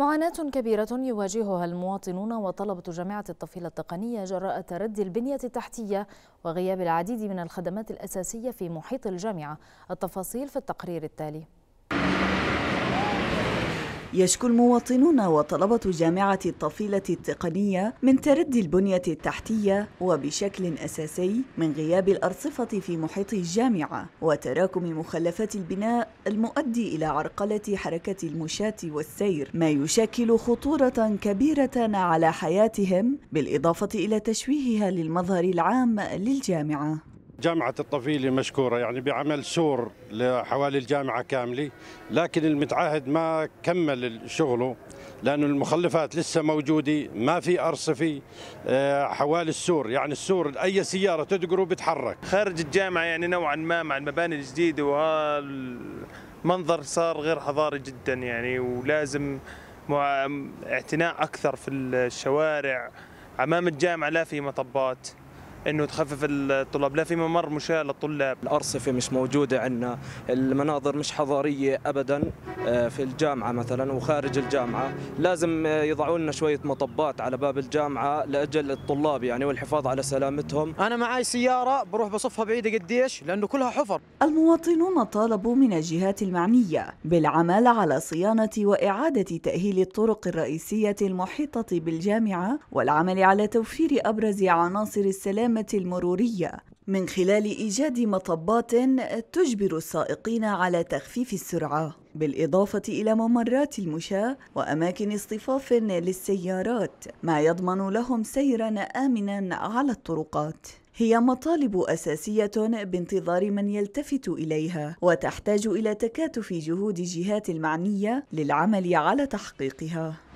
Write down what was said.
معاناة كبيرة يواجهها المواطنون وطلبة جامعة الطفيلة التقنية جراء تردي البنية التحتية وغياب العديد من الخدمات الأساسية في محيط الجامعة التفاصيل في التقرير التالي يشكو المواطنون وطلبة جامعة الطفيلة التقنية من تردي البنية التحتية وبشكل أساسي من غياب الأرصفة في محيط الجامعة وتراكم مخلفات البناء المؤدي إلى عرقلة حركة المشاة والسير ما يشكل خطورة كبيرة على حياتهم بالإضافة إلى تشويهها للمظهر العام للجامعة جامعة الطفيلي مشكورة يعني بعمل سور لحوالي الجامعة كاملة لكن المتعهد ما كمل شغله لأن المخلفات لسه موجودة ما في أرصفة آه، حوالي السور يعني السور أي سيارة تدقره بتحرك خارج الجامعة يعني نوعا ما مع المباني الجديدة وهالمنظر صار غير حضاري جدا يعني ولازم اعتناء أكثر في الشوارع أمام الجامعة لا في مطبات انه تخفف الطلاب لا في ممر مشاة للطلاب الارصفه مش موجوده عندنا المناظر مش حضاريه ابدا آه، في الجامعه مثلا وخارج الجامعه لازم آه، يضعوا لنا شويه مطبات على باب الجامعه لاجل الطلاب يعني والحفاظ على سلامتهم انا معي سياره بروح بصفها بعيده قديش لانه كلها حفر المواطنون طالبوا من الجهات المعنيه بالعمل على صيانه واعاده تاهيل الطرق الرئيسيه المحيطه بالجامعه والعمل على توفير ابرز عناصر السلام السلامة المرورية من خلال إيجاد مطبات تجبر السائقين على تخفيف السرعة بالإضافة إلى ممرات المشاة وأماكن اصطفاف للسيارات ما يضمن لهم سيرا آمنا على الطرقات هي مطالب أساسية بانتظار من يلتفت إليها وتحتاج إلى تكاتف جهود الجهات المعنية للعمل على تحقيقها